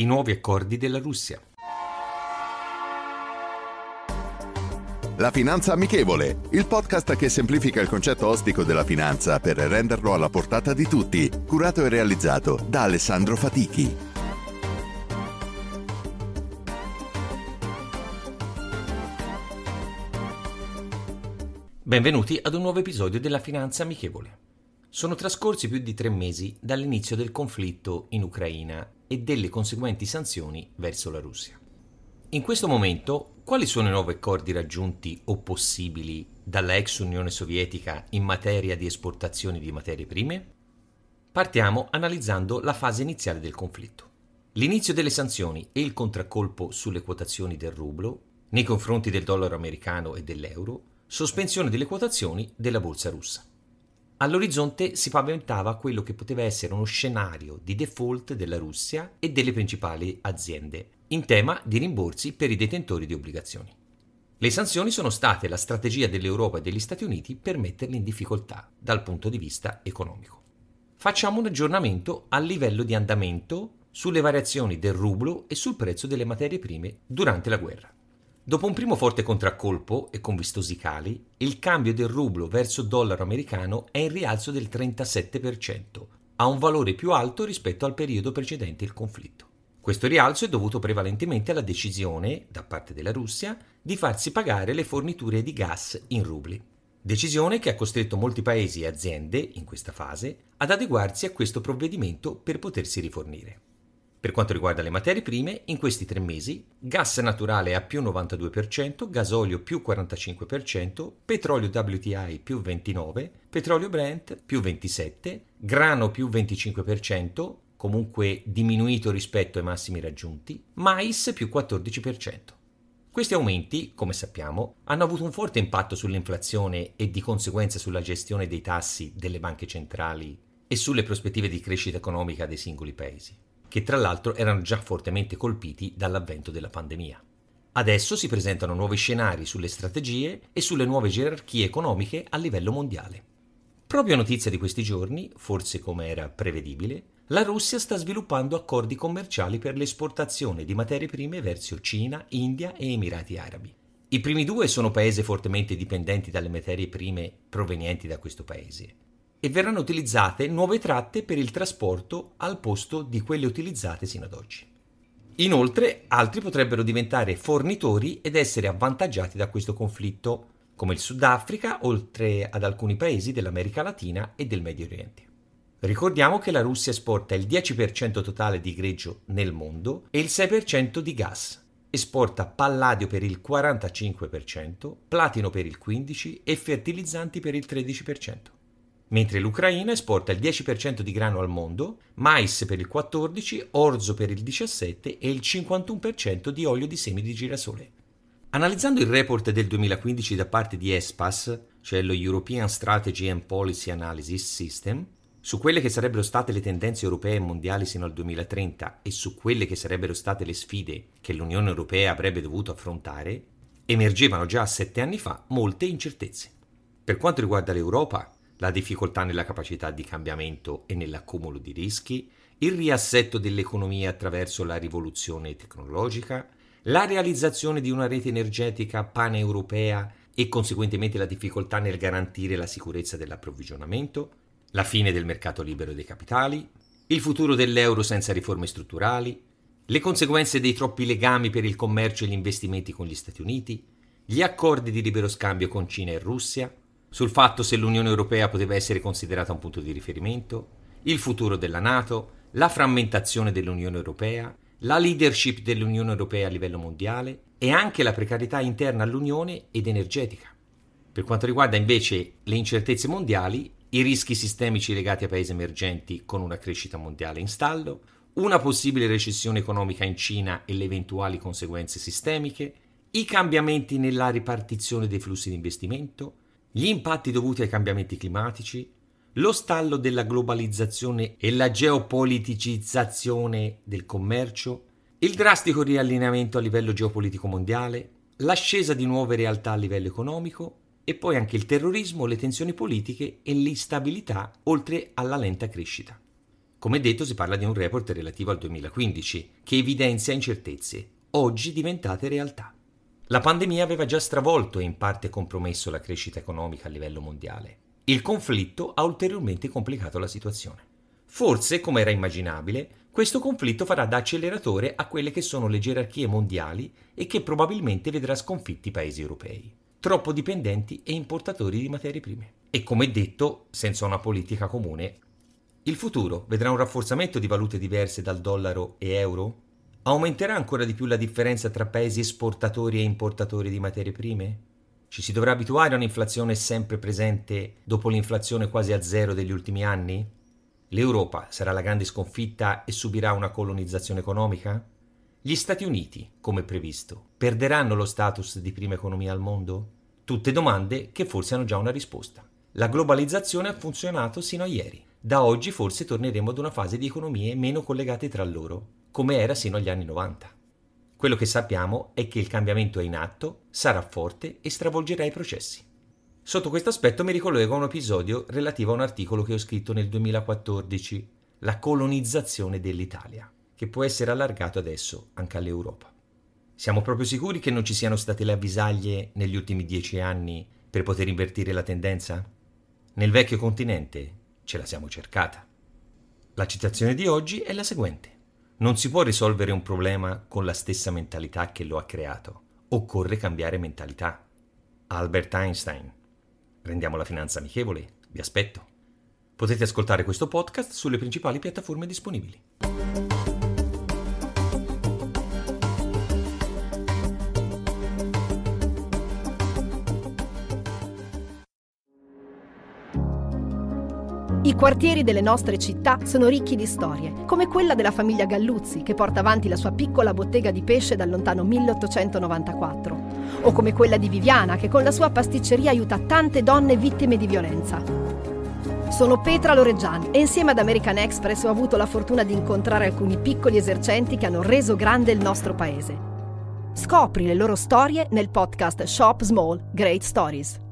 i nuovi accordi della Russia. La Finanza Amichevole, il podcast che semplifica il concetto ostico della finanza per renderlo alla portata di tutti, curato e realizzato da Alessandro Fatichi. Benvenuti ad un nuovo episodio della Finanza Amichevole. Sono trascorsi più di tre mesi dall'inizio del conflitto in Ucraina e delle conseguenti sanzioni verso la Russia. In questo momento, quali sono i nuovi accordi raggiunti o possibili dalla ex Unione Sovietica in materia di esportazioni di materie prime? Partiamo analizzando la fase iniziale del conflitto. L'inizio delle sanzioni e il contraccolpo sulle quotazioni del rublo nei confronti del dollaro americano e dell'euro, sospensione delle quotazioni della borsa russa. All'orizzonte si paventava quello che poteva essere uno scenario di default della Russia e delle principali aziende, in tema di rimborsi per i detentori di obbligazioni. Le sanzioni sono state la strategia dell'Europa e degli Stati Uniti per metterli in difficoltà dal punto di vista economico. Facciamo un aggiornamento a livello di andamento sulle variazioni del rublo e sul prezzo delle materie prime durante la guerra. Dopo un primo forte contraccolpo e con vistosi cali, il cambio del rublo verso dollaro americano è in rialzo del 37%, a un valore più alto rispetto al periodo precedente il conflitto. Questo rialzo è dovuto prevalentemente alla decisione, da parte della Russia, di farsi pagare le forniture di gas in rubli. Decisione che ha costretto molti paesi e aziende, in questa fase, ad adeguarsi a questo provvedimento per potersi rifornire. Per quanto riguarda le materie prime, in questi tre mesi gas naturale a più 92%, gasolio più 45%, petrolio WTI più 29%, petrolio Brent più 27%, grano più 25%, comunque diminuito rispetto ai massimi raggiunti, mais più 14%. Questi aumenti, come sappiamo, hanno avuto un forte impatto sull'inflazione e di conseguenza sulla gestione dei tassi delle banche centrali e sulle prospettive di crescita economica dei singoli paesi che tra l'altro erano già fortemente colpiti dall'avvento della pandemia. Adesso si presentano nuovi scenari sulle strategie e sulle nuove gerarchie economiche a livello mondiale. Proprio a notizia di questi giorni, forse come era prevedibile, la Russia sta sviluppando accordi commerciali per l'esportazione di materie prime verso Cina, India e Emirati Arabi. I primi due sono paesi fortemente dipendenti dalle materie prime provenienti da questo paese, e verranno utilizzate nuove tratte per il trasporto al posto di quelle utilizzate sino ad oggi. Inoltre, altri potrebbero diventare fornitori ed essere avvantaggiati da questo conflitto, come il Sudafrica, oltre ad alcuni paesi dell'America Latina e del Medio Oriente. Ricordiamo che la Russia esporta il 10% totale di greggio nel mondo e il 6% di gas. Esporta palladio per il 45%, platino per il 15% e fertilizzanti per il 13% mentre l'Ucraina esporta il 10% di grano al mondo, mais per il 14%, orzo per il 17% e il 51% di olio di semi di girasole. Analizzando il report del 2015 da parte di ESPAS, cioè lo European Strategy and Policy Analysis System, su quelle che sarebbero state le tendenze europee e mondiali sino al 2030 e su quelle che sarebbero state le sfide che l'Unione Europea avrebbe dovuto affrontare, emergevano già sette anni fa molte incertezze. Per quanto riguarda l'Europa, la difficoltà nella capacità di cambiamento e nell'accumulo di rischi, il riassetto dell'economia attraverso la rivoluzione tecnologica, la realizzazione di una rete energetica paneuropea e conseguentemente la difficoltà nel garantire la sicurezza dell'approvvigionamento, la fine del mercato libero dei capitali, il futuro dell'euro senza riforme strutturali, le conseguenze dei troppi legami per il commercio e gli investimenti con gli Stati Uniti, gli accordi di libero scambio con Cina e Russia, sul fatto se l'Unione Europea poteva essere considerata un punto di riferimento, il futuro della Nato, la frammentazione dell'Unione Europea, la leadership dell'Unione Europea a livello mondiale e anche la precarietà interna all'Unione ed energetica. Per quanto riguarda invece le incertezze mondiali, i rischi sistemici legati a paesi emergenti con una crescita mondiale in stallo, una possibile recessione economica in Cina e le eventuali conseguenze sistemiche, i cambiamenti nella ripartizione dei flussi di investimento, gli impatti dovuti ai cambiamenti climatici, lo stallo della globalizzazione e la geopoliticizzazione del commercio, il drastico riallineamento a livello geopolitico mondiale, l'ascesa di nuove realtà a livello economico e poi anche il terrorismo, le tensioni politiche e l'instabilità oltre alla lenta crescita. Come detto si parla di un report relativo al 2015 che evidenzia incertezze, oggi diventate realtà. La pandemia aveva già stravolto e in parte compromesso la crescita economica a livello mondiale. Il conflitto ha ulteriormente complicato la situazione. Forse, come era immaginabile, questo conflitto farà da acceleratore a quelle che sono le gerarchie mondiali e che probabilmente vedrà sconfitti i paesi europei, troppo dipendenti e importatori di materie prime. E come detto, senza una politica comune, il futuro vedrà un rafforzamento di valute diverse dal dollaro e euro? Aumenterà ancora di più la differenza tra paesi esportatori e importatori di materie prime? Ci si dovrà abituare a un'inflazione sempre presente dopo l'inflazione quasi a zero degli ultimi anni? L'Europa sarà la grande sconfitta e subirà una colonizzazione economica? Gli Stati Uniti, come previsto, perderanno lo status di prima economia al mondo? Tutte domande che forse hanno già una risposta. La globalizzazione ha funzionato sino a ieri. Da oggi forse torneremo ad una fase di economie meno collegate tra loro, come era sino agli anni 90. Quello che sappiamo è che il cambiamento è in atto, sarà forte e stravolgerà i processi. Sotto questo aspetto mi ricollego a un episodio relativo a un articolo che ho scritto nel 2014, La colonizzazione dell'Italia, che può essere allargato adesso anche all'Europa. Siamo proprio sicuri che non ci siano state le avvisaglie negli ultimi dieci anni per poter invertire la tendenza? Nel vecchio continente ce la siamo cercata. La citazione di oggi è la seguente. Non si può risolvere un problema con la stessa mentalità che lo ha creato. Occorre cambiare mentalità. Albert Einstein. Rendiamo la finanza amichevole. Vi aspetto. Potete ascoltare questo podcast sulle principali piattaforme disponibili. I quartieri delle nostre città sono ricchi di storie, come quella della famiglia Galluzzi, che porta avanti la sua piccola bottega di pesce dal lontano 1894, o come quella di Viviana, che con la sua pasticceria aiuta tante donne vittime di violenza. Sono Petra Loreggiani e insieme ad American Express ho avuto la fortuna di incontrare alcuni piccoli esercenti che hanno reso grande il nostro paese. Scopri le loro storie nel podcast Shop Small Great Stories.